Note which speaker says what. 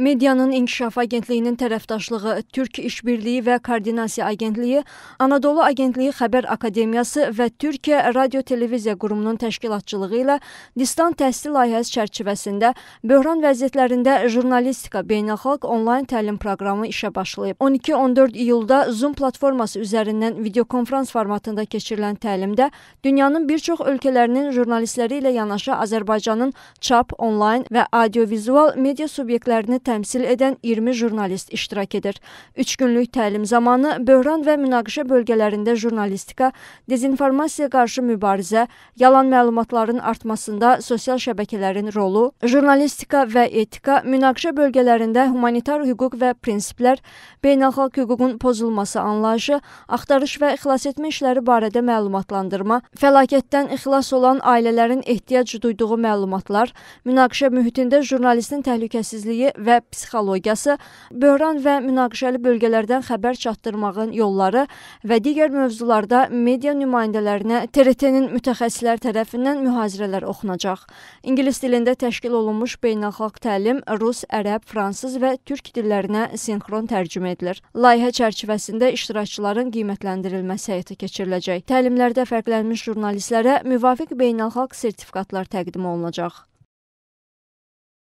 Speaker 1: Medianın İnkişaf Agentliyinin tərəfdaşlığı, Türk İşbirliyi və Koordinasiya Agentliyi, Anadolu Agentliyi Xəbər Akademiyası və Türkiyə Radio Televiziya Qurumunun təşkilatçılığı ilə Distan təhsil layihəsi çərçivəsində böhran vəziyyətlərində jurnalistika beynəlxalq onlayn təlim proqramı işə başlayıb. 12-14 iyulda Zoom platforması üzərindən videokonfrans formatında keçirilən təlimdə dünyanın bir çox ölkələrinin jurnalistləri ilə yanaşı Azərbaycanın çap, onlayn və audiovizual media subyektlərini təmsil edən 20 jurnalist iştirak edir. 3 günlük təlim zamanı böhran və münaqişə bölgələrində jurnalistika, dezinformasiya qarşı mübarizə, yalan məlumatların artmasında sosial şəbəkələrin rolu, jurnalistika və etika, münaqişə bölgələrində humanitar hüquq və prinsiplər, beynəlxalq hüququn pozulması anlayışı, axtarış və xilas etmə işləri barədə məlumatlandırma, fəlakətdən xilas olan ailələrin ehtiyac duyduğu məlumatlar, münaqişə mühitində jurnalistin təhlükəsizliyi və və psixologiyası, böhran və münaqişəli bölgələrdən xəbər çatdırmağın yolları və digər mövzularda media nümayəndələrinə TRT-nin mütəxəssislər tərəfindən mühazirələr oxunacaq. İngilis dilində təşkil olunmuş beynəlxalq təlim rus, ərəb, fransız və türk dillərinə sinxron tərcümə edilir. Layihə çərçivəsində iştirakçıların qiymətləndirilməsi həyata keçiriləcək. Təlimlərdə fərqlənmiş jurnalistlərə müvafiq beynəlxalq sertifikatlar təqdim olunacaq.